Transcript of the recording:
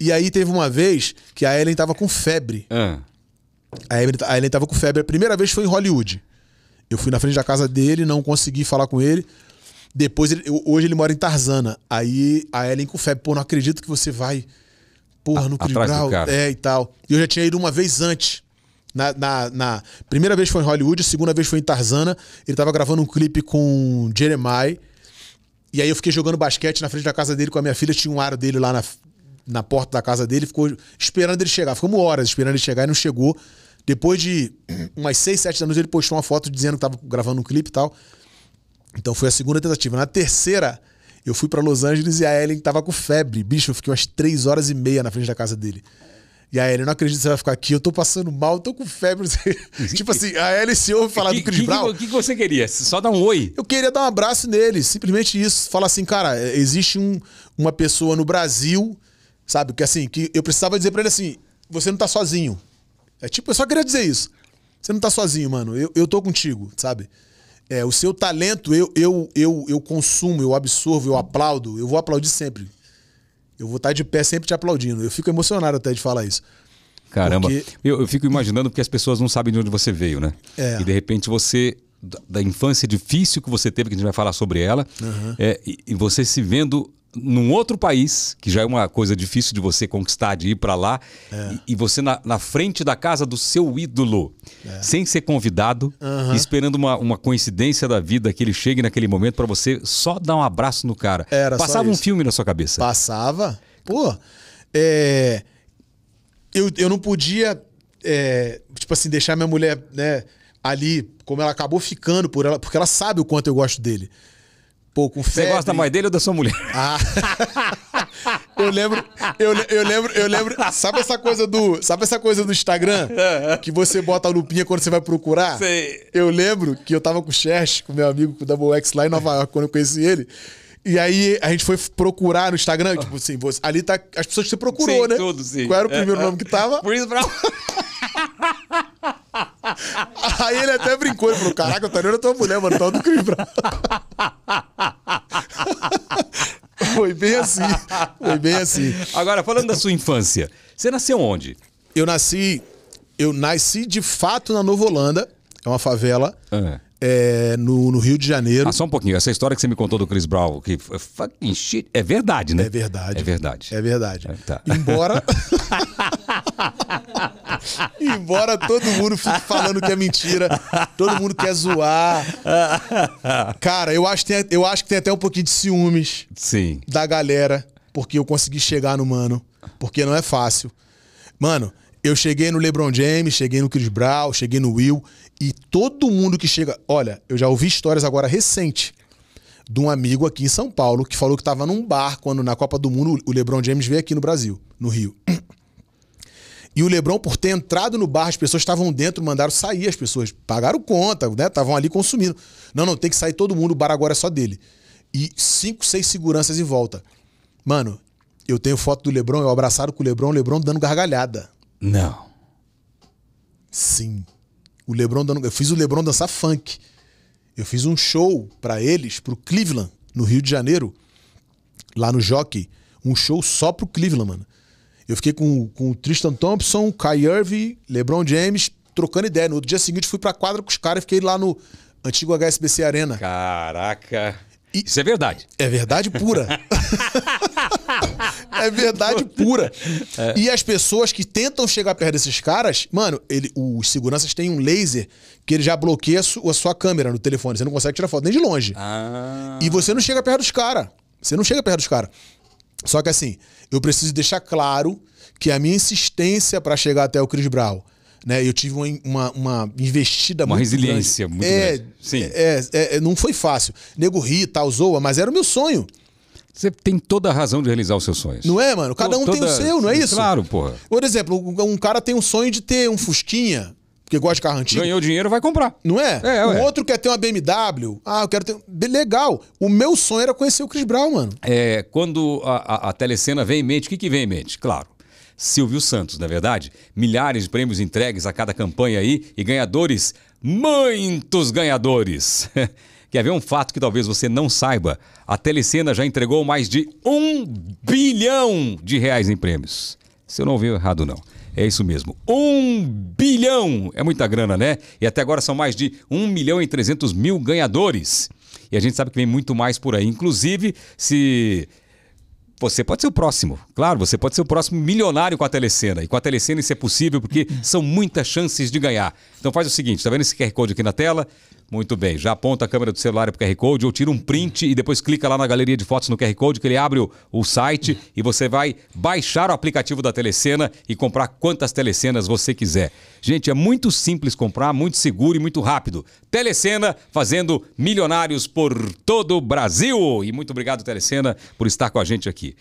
E aí teve uma vez que a Ellen tava com febre. Ah. A, Ellen, tava com febre. A primeira vez foi em Hollywood. Eu fui na frente da casa dele, não consegui falar com ele. Depois, ele, hoje ele mora em Tarzana. Aí a Ellen com febre, pô, não acredito que você vai. Porra, no Cribral. É, e tal. E eu já tinha ido uma vez antes. Na, na, na, primeira vez foi em Hollywood, a segunda vez foi em Tarzana. Ele tava gravando um clipe com Jeremiah. E aí eu fiquei jogando basquete na frente da casa dele com a minha filha. Tinha um aro dele lá na, na porta da casa dele, ficou esperando ele chegar. Ficamos horas esperando ele chegar e não chegou. Depois de umas seis sete anos, ele postou uma foto dizendo que estava gravando um clipe e tal. Então foi a segunda tentativa. Na terceira, eu fui para Los Angeles e a Ellen tava com febre. Bicho, eu fiquei umas três horas e meia na frente da casa dele. E a Ellen, não acredito que você vai ficar aqui, eu tô passando mal, tô com febre. tipo assim, a Ellen se ouve falar que, do Chris que, Brown. O que, que, você queria? Só dar um oi? Eu queria dar um abraço nele, simplesmente isso. Falar assim, cara, existe um, uma pessoa no Brasil Sabe? Que assim, que eu precisava dizer para ele assim: você não tá sozinho. É tipo, eu só queria dizer isso. Você não tá sozinho, mano. Eu, eu tô contigo, sabe? É, o seu talento eu, eu, eu, eu consumo, eu absorvo, eu aplaudo. Eu vou aplaudir sempre. Eu vou estar tá de pé sempre te aplaudindo. Eu fico emocionado até de falar isso. Caramba, porque... eu, eu fico imaginando porque as pessoas não sabem de onde você veio, né? É. E de repente você, da, da infância difícil que você teve, que a gente vai falar sobre ela, uhum. é, e, e, você se vendo num outro país, que já é uma coisa difícil de você conquistar, de ir para lá, é. e, e, você na, na, frente da casa do seu ídolo, é. sem ser convidado, uhum. esperando uma, uma coincidência da vida que ele chegue naquele momento para você só dar um abraço no cara. Era Passava um filme na sua cabeça. Passava. Pô, é... eu, eu não podia, é, tipo assim, deixar minha mulher né, ali, como ela acabou ficando por ela, porque ela sabe o quanto eu gosto dele febre. Você gosta mais dele ou da sua mulher? Ah. Eu lembro, eu, eu lembro, eu lembro. Sabe essa coisa do, sabe essa coisa do Instagram que você bota a lupinha quando você vai procurar? Sei. Eu lembro que eu tava com o Cherch, com meu amigo, com o Double X lá em Nova York quando eu conheci ele. E aí a gente foi procurar no Instagram, tipo assim, você, ali tá as pessoas que você procurou, sim, né? Tudo, sim. Qual era o primeiro é, é. nome que tava? Chris Brown. aí ele até brincou, e falou: "Caraca, eu tô olhando a tua mulher, mano, tá do Chris Brown". bem assim. Foi bem assim. Agora, falando da sua infância, você nasceu onde? Eu nasci. Eu nasci de fato na Nova Holanda, é uma favela. Ah. É, no, no, Rio de Janeiro. Ah, só um pouquinho. Essa história que você me contou do Chris Brown, que é fucking shit, é verdade, né? É verdade. É verdade. É verdade. É, tá. Embora. Embora todo mundo fique falando que é mentira, todo mundo quer zoar. Cara, eu acho que tem, eu acho que tem até um pouquinho de ciúmes Sim. da galera, porque eu consegui chegar no mano. Porque não é fácil. Mano, eu cheguei no LeBron James, cheguei no Chris Brown, cheguei no Will, e todo mundo que chega. Olha, eu já ouvi histórias agora recente de um amigo aqui em São Paulo que falou que estava num bar quando na Copa do Mundo o LeBron James veio aqui no Brasil, no Rio. E o Lebron, por ter entrado no bar, as pessoas estavam dentro, mandaram sair as pessoas. Pagaram conta, né? Estavam ali consumindo. Não, não, tem que sair todo mundo, o bar agora é só dele. E cinco, seis seguranças em volta. Mano, eu tenho foto do Lebron, eu abraçado com o Lebron, o Lebron dando gargalhada. Não. Sim. O Lebron dando. Eu fiz o Lebron dançar funk. Eu fiz um show para eles, pro Cleveland, no Rio de Janeiro, lá no Jockey. Um show só pro Cleveland, mano. Eu fiquei com, com o Tristan Thompson, Kai Irving, LeBron James, trocando ideia. No outro dia seguinte, fui pra quadra com os caras e fiquei lá no antigo HSBC Arena. Caraca. E Isso é verdade. É verdade pura. é verdade pura. É. E as pessoas que tentam chegar perto desses caras, mano, ele, os seguranças têm um laser que ele já bloqueia a sua câmera no telefone. Você não consegue tirar foto nem de longe. Ah. E você não chega perto dos caras. Você não chega perto dos caras. Só que assim, eu preciso deixar claro que a minha insistência para chegar até o Chris Brown, né? Eu tive uma, uma, uma investida uma muito resiliência grande. muito é, grande. Sim. É, é, é, não foi fácil. Nego ri, tal, zoa, mas era o meu sonho. Você tem toda a razão de realizar os seus sonhos. Não é, mano? Cada um toda... tem o seu, não é isso? Claro, porra. Por exemplo, um cara tem um sonho de ter um Fusquinha, porque gosta de carro antigo. Ganhou dinheiro, vai comprar. Não é? é o ué. outro quer ter uma BMW. Ah, eu quero ter. Legal. O meu sonho era conhecer o Chris Brown, mano. É, quando a, a, a telecena vem em mente, o que, que vem em mente? Claro. Silvio Santos, na é verdade? Milhares de prêmios entregues a cada campanha aí e ganhadores, muitos ganhadores. Quer ver um fato que talvez você não saiba? A Telecena já entregou mais de um bilhão de reais em prêmios. Se eu não ouvi errado, não. É isso mesmo. Um bilhão! É muita grana, né? E até agora são mais de 1 milhão e 300 mil ganhadores. E a gente sabe que vem muito mais por aí. Inclusive, se você pode ser o próximo. Claro, você pode ser o próximo milionário com a Telecena. E com a Telecena isso é possível porque são muitas chances de ganhar. Então faz o seguinte, tá vendo esse QR Code aqui na tela? Muito bem, já aponta a câmera do celular para o QR Code ou tira um print e depois clica lá na galeria de fotos no QR Code que ele abre o, o site e você vai baixar o aplicativo da Telecena e comprar quantas telecenas você quiser. Gente, é muito simples comprar, muito seguro e muito rápido. Telecena fazendo milionários por todo o Brasil. E muito obrigado, Telecena, por estar com a gente aqui.